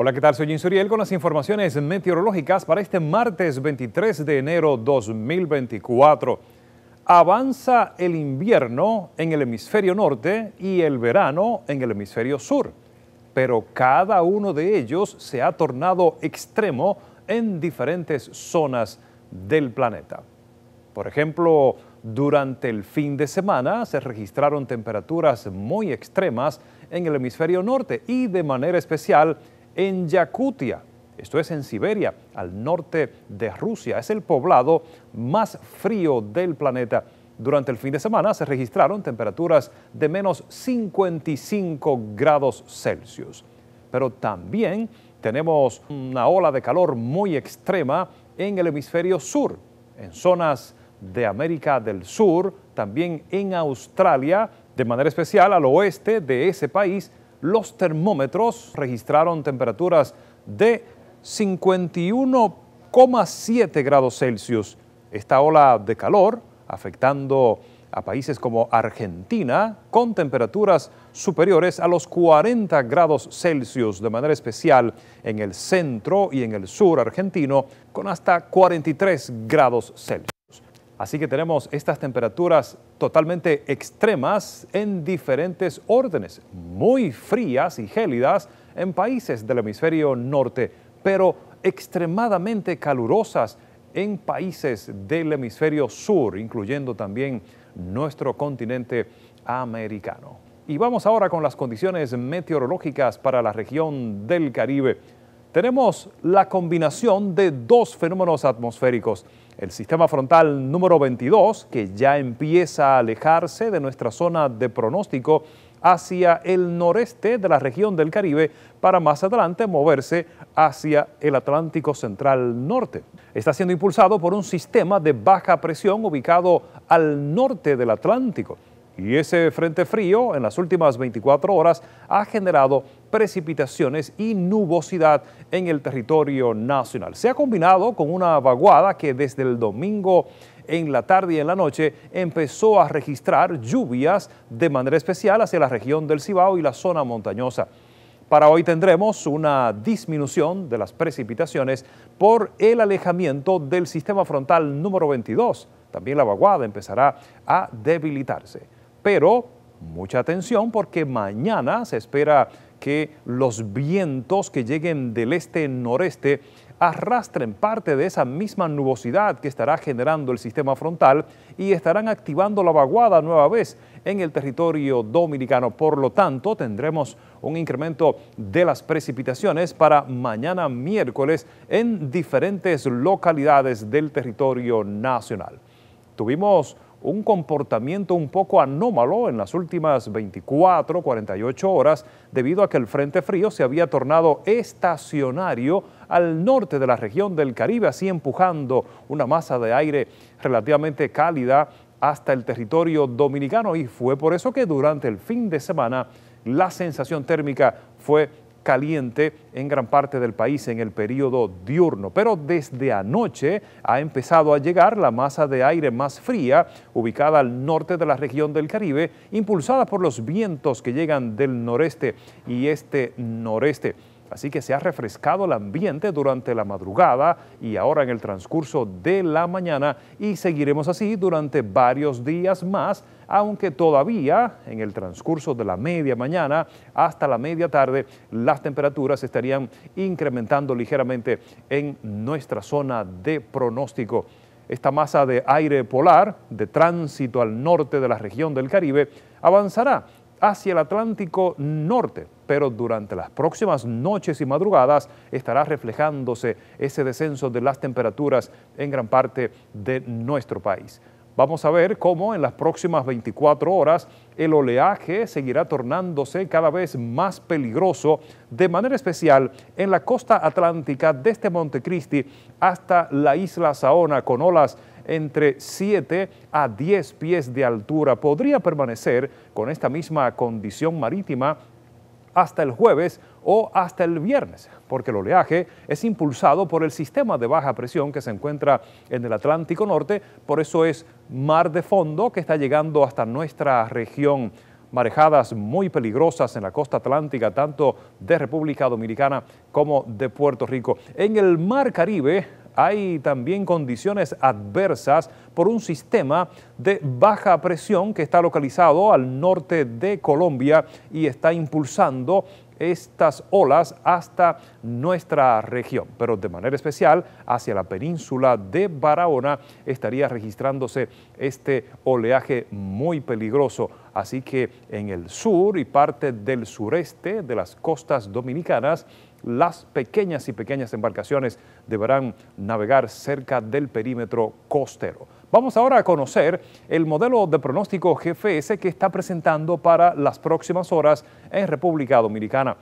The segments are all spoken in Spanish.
Hola, ¿qué tal? Soy Jim Suriel con las informaciones meteorológicas para este martes 23 de enero 2024. Avanza el invierno en el hemisferio norte y el verano en el hemisferio sur, pero cada uno de ellos se ha tornado extremo en diferentes zonas del planeta. Por ejemplo, durante el fin de semana se registraron temperaturas muy extremas en el hemisferio norte y de manera especial en en Yakutia, esto es en Siberia, al norte de Rusia. Es el poblado más frío del planeta. Durante el fin de semana se registraron temperaturas de menos 55 grados Celsius. Pero también tenemos una ola de calor muy extrema en el hemisferio sur, en zonas de América del Sur, también en Australia, de manera especial al oeste de ese país los termómetros registraron temperaturas de 51,7 grados Celsius. Esta ola de calor afectando a países como Argentina con temperaturas superiores a los 40 grados Celsius, de manera especial en el centro y en el sur argentino, con hasta 43 grados Celsius. Así que tenemos estas temperaturas totalmente extremas en diferentes órdenes, muy frías y gélidas en países del hemisferio norte, pero extremadamente calurosas en países del hemisferio sur, incluyendo también nuestro continente americano. Y vamos ahora con las condiciones meteorológicas para la región del Caribe tenemos la combinación de dos fenómenos atmosféricos. El sistema frontal número 22, que ya empieza a alejarse de nuestra zona de pronóstico hacia el noreste de la región del Caribe para más adelante moverse hacia el Atlántico Central Norte. Está siendo impulsado por un sistema de baja presión ubicado al norte del Atlántico y ese frente frío en las últimas 24 horas ha generado precipitaciones y nubosidad en el territorio nacional. Se ha combinado con una vaguada que desde el domingo en la tarde y en la noche empezó a registrar lluvias de manera especial hacia la región del Cibao y la zona montañosa. Para hoy tendremos una disminución de las precipitaciones por el alejamiento del sistema frontal número 22. También la vaguada empezará a debilitarse. Pero mucha atención porque mañana se espera que los vientos que lleguen del este-noreste arrastren parte de esa misma nubosidad que estará generando el sistema frontal y estarán activando la vaguada nueva vez en el territorio dominicano. Por lo tanto, tendremos un incremento de las precipitaciones para mañana miércoles en diferentes localidades del territorio nacional. Tuvimos un comportamiento un poco anómalo en las últimas 24, 48 horas debido a que el Frente Frío se había tornado estacionario al norte de la región del Caribe, así empujando una masa de aire relativamente cálida hasta el territorio dominicano y fue por eso que durante el fin de semana la sensación térmica fue caliente en gran parte del país en el periodo diurno, pero desde anoche ha empezado a llegar la masa de aire más fría ubicada al norte de la región del Caribe, impulsada por los vientos que llegan del noreste y este noreste. Así que se ha refrescado el ambiente durante la madrugada y ahora en el transcurso de la mañana y seguiremos así durante varios días más, aunque todavía en el transcurso de la media mañana hasta la media tarde las temperaturas estarían incrementando ligeramente en nuestra zona de pronóstico. Esta masa de aire polar de tránsito al norte de la región del Caribe avanzará hacia el Atlántico Norte, pero durante las próximas noches y madrugadas estará reflejándose ese descenso de las temperaturas en gran parte de nuestro país. Vamos a ver cómo en las próximas 24 horas el oleaje seguirá tornándose cada vez más peligroso, de manera especial en la costa atlántica desde Montecristi hasta la isla Saona, con olas entre 7 a 10 pies de altura. Podría permanecer con esta misma condición marítima hasta el jueves o hasta el viernes, porque el oleaje es impulsado por el sistema de baja presión que se encuentra en el Atlántico Norte, por eso es mar de fondo que está llegando hasta nuestra región marejadas muy peligrosas en la costa atlántica, tanto de República Dominicana como de Puerto Rico. En el Mar Caribe hay también condiciones adversas por un sistema de baja presión que está localizado al norte de Colombia y está impulsando estas olas hasta nuestra región, pero de manera especial hacia la península de Barahona estaría registrándose este oleaje muy peligroso. Así que en el sur y parte del sureste de las costas dominicanas, las pequeñas y pequeñas embarcaciones deberán navegar cerca del perímetro costero. Vamos ahora a conocer el modelo de pronóstico GFS que está presentando para las próximas horas en República Dominicana.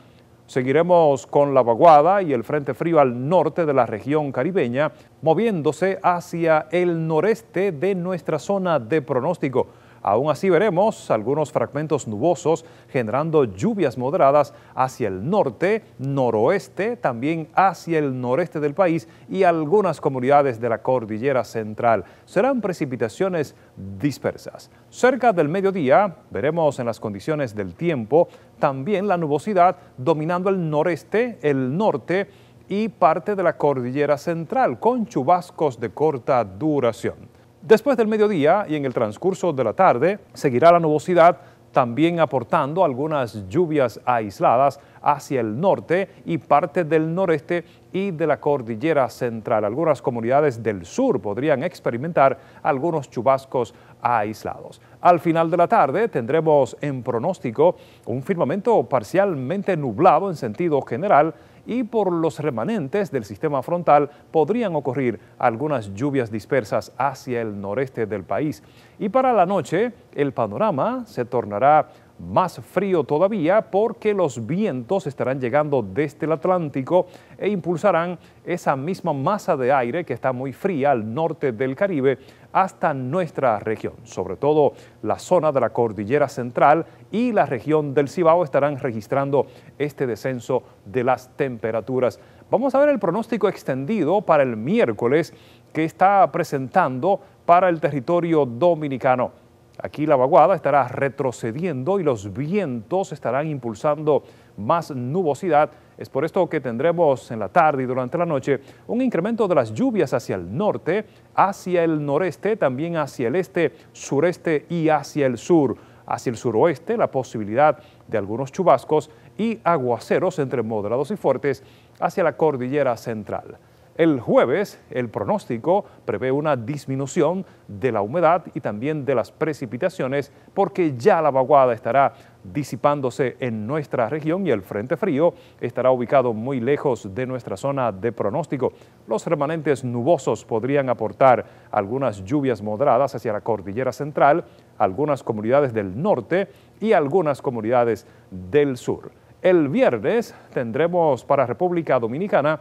Seguiremos con la vaguada y el frente frío al norte de la región caribeña, moviéndose hacia el noreste de nuestra zona de pronóstico. Aún así veremos algunos fragmentos nubosos generando lluvias moderadas hacia el norte, noroeste, también hacia el noreste del país y algunas comunidades de la cordillera central. Serán precipitaciones dispersas. Cerca del mediodía veremos en las condiciones del tiempo también la nubosidad dominando el noreste, el norte y parte de la cordillera central con chubascos de corta duración. Después del mediodía y en el transcurso de la tarde seguirá la nubosidad también aportando algunas lluvias aisladas hacia el norte y parte del noreste y de la cordillera central. Algunas comunidades del sur podrían experimentar algunos chubascos aislados. Al final de la tarde tendremos en pronóstico un firmamento parcialmente nublado en sentido general y por los remanentes del sistema frontal podrían ocurrir algunas lluvias dispersas hacia el noreste del país. Y para la noche el panorama se tornará más frío todavía porque los vientos estarán llegando desde el Atlántico e impulsarán esa misma masa de aire que está muy fría al norte del Caribe hasta nuestra región. Sobre todo la zona de la cordillera central y la región del Cibao estarán registrando este descenso de las temperaturas. Vamos a ver el pronóstico extendido para el miércoles que está presentando para el territorio dominicano. Aquí la vaguada estará retrocediendo y los vientos estarán impulsando más nubosidad. Es por esto que tendremos en la tarde y durante la noche un incremento de las lluvias hacia el norte, hacia el noreste, también hacia el este, sureste y hacia el sur. Hacia el suroeste la posibilidad de algunos chubascos y aguaceros entre moderados y fuertes hacia la cordillera central. El jueves, el pronóstico prevé una disminución de la humedad y también de las precipitaciones porque ya la vaguada estará disipándose en nuestra región y el frente frío estará ubicado muy lejos de nuestra zona de pronóstico. Los remanentes nubosos podrían aportar algunas lluvias moderadas hacia la cordillera central, algunas comunidades del norte y algunas comunidades del sur. El viernes tendremos para República Dominicana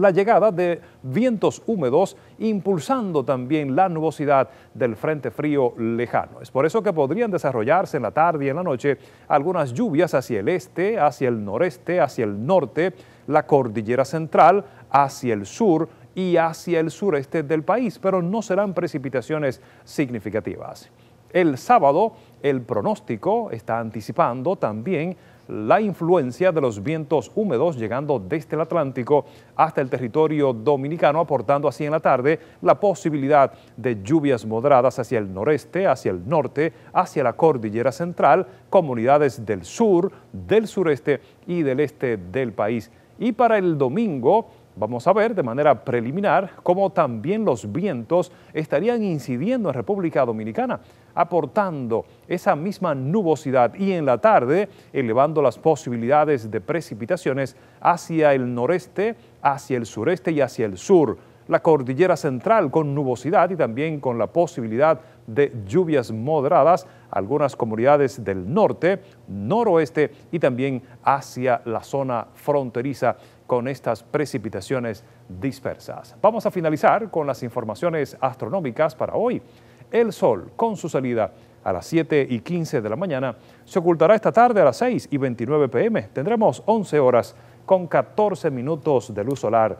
la llegada de vientos húmedos, impulsando también la nubosidad del Frente Frío lejano. Es por eso que podrían desarrollarse en la tarde y en la noche algunas lluvias hacia el este, hacia el noreste, hacia el norte, la cordillera central, hacia el sur y hacia el sureste del país, pero no serán precipitaciones significativas. El sábado, el pronóstico está anticipando también la influencia de los vientos húmedos llegando desde el Atlántico hasta el territorio dominicano, aportando así en la tarde la posibilidad de lluvias moderadas hacia el noreste, hacia el norte, hacia la cordillera central, comunidades del sur, del sureste y del este del país. Y para el domingo, Vamos a ver de manera preliminar cómo también los vientos estarían incidiendo en República Dominicana aportando esa misma nubosidad y en la tarde elevando las posibilidades de precipitaciones hacia el noreste, hacia el sureste y hacia el sur. La cordillera central con nubosidad y también con la posibilidad de lluvias moderadas, algunas comunidades del norte, noroeste y también hacia la zona fronteriza con estas precipitaciones dispersas. Vamos a finalizar con las informaciones astronómicas para hoy. El sol, con su salida a las 7 y 15 de la mañana, se ocultará esta tarde a las 6 y 29 pm. Tendremos 11 horas con 14 minutos de luz solar.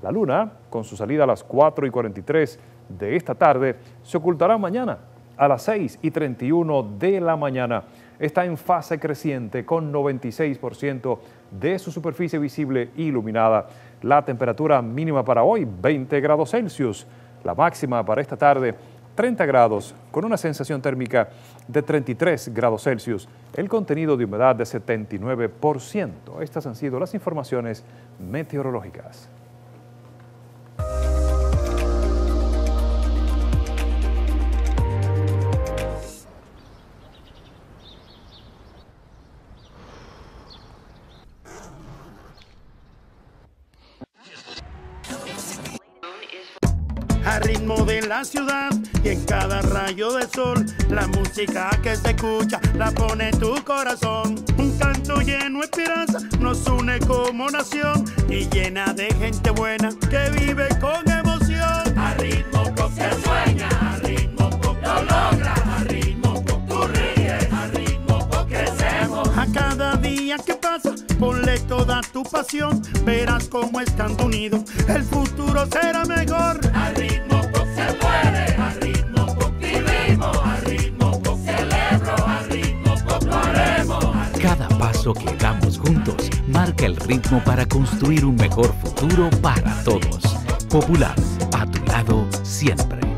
La luna, con su salida a las 4 y 43 de esta tarde, se ocultará mañana a las 6 y 31 de la mañana. Está en fase creciente con 96% de su superficie visible iluminada. La temperatura mínima para hoy 20 grados Celsius. La máxima para esta tarde 30 grados, con una sensación térmica de 33 grados Celsius, el contenido de humedad de 79%. Estas han sido las informaciones meteorológicas. A ritmo de la ciudad y en cada rayo de sol la música que se escucha la pone tu corazón. Un canto lleno de esperanza nos une como nación y llena de gente buena que vive con emoción. A ritmo se sueña, a ritmo lo logra, a ritmo tú ríes, a ritmo crecemos. A cada día que pasa ponle toda tu pasión, verás cómo estando unidos el futuro será mejor. ritmo cada paso que damos juntos marca el ritmo para construir un mejor futuro para todos. Popular, a tu lado siempre.